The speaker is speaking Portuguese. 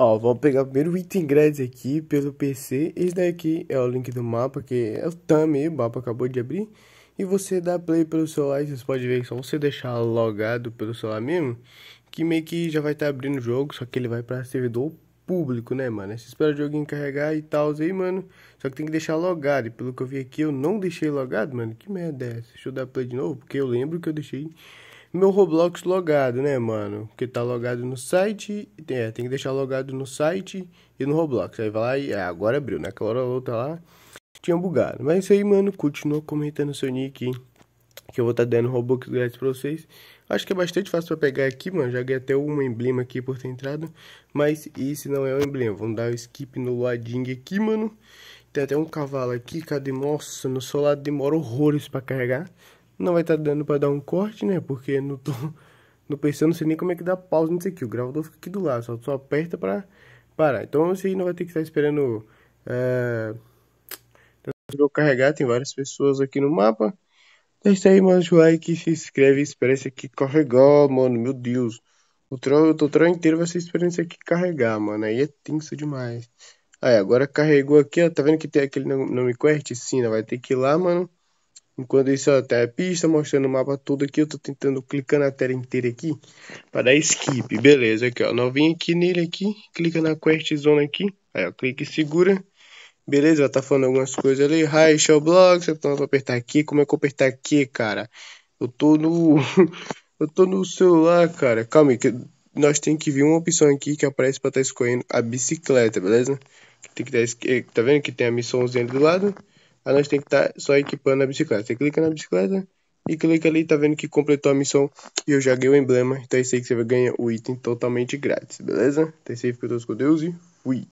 Ó, vamos pegar o primeiro item grátis aqui pelo PC. Esse daqui é o link do mapa, que é o thumb, o mapa acabou de abrir. E você dá play pelo celular você vocês podem ver que só você deixar logado pelo celular mesmo, que meio que já vai estar tá abrindo o jogo, só que ele vai para servidor público, né, mano? Você espera o joguinho carregar e tal, aí, mano. Só que tem que deixar logado. E pelo que eu vi aqui, eu não deixei logado, mano. Que merda é essa? Deixa eu dar play de novo, porque eu lembro que eu deixei meu Roblox logado, né, mano? Porque tá logado no site, é, tem que deixar logado no site e no Roblox. Aí vai lá e é, agora abriu, né? Aquela hora outra lá tinha bugado. Mas é isso aí, mano, continua comentando seu nick que eu vou estar tá dando Robux grátis pra vocês. Acho que é bastante fácil pra pegar aqui, mano. Já ganhei até um emblema aqui por ter entrado. Mas esse não é o emblema. Vamos dar o um skip no loading aqui, mano. Tem até um cavalo aqui. Cadê? Nossa, no celular demora horrores pra carregar. Não vai estar tá dando para dar um corte, né? Porque não tô, no PC eu não sei nem como é que dá pausa nisso aqui. O gravador fica aqui do lado, só, só aperta para parar. Então você não vai ter que estar tá esperando é, carregar. Tem várias pessoas aqui no mapa. Deixa aí, mano, o like, se inscreve, espera isso aqui carregar, mano, meu Deus. O troll, o troll inteiro vai ser esperando isso aqui carregar, mano, aí é tenso demais. Aí, agora carregou aqui, ó, tá vendo que tem aquele nome quest? Sim, né? vai ter que ir lá, mano, Enquanto isso, até a pista, mostrando o mapa todo aqui. Eu tô tentando clicar na tela inteira aqui para dar skip. Beleza, aqui ó. vim aqui nele aqui. Clica na quest zone aqui. Aí ó, clica e segura. Beleza, tá falando algumas coisas ali. Hi, show blog. Então tá vou apertar aqui. Como é que eu apertar aqui, cara? Eu tô no. eu tô no celular, cara. Calma aí, que nós tem que vir uma opção aqui que aparece para estar tá escolhendo a bicicleta, beleza? Tem que dar, tá vendo que tem a missãozinha do lado? a nós tem que estar tá só equipando a bicicleta. Você clica na bicicleta e clica ali, tá vendo que completou a missão e eu já ganhei o emblema. Então é isso aí que você vai ganhar o item totalmente grátis, beleza? Então é isso aí, fica todos com Deus e fui!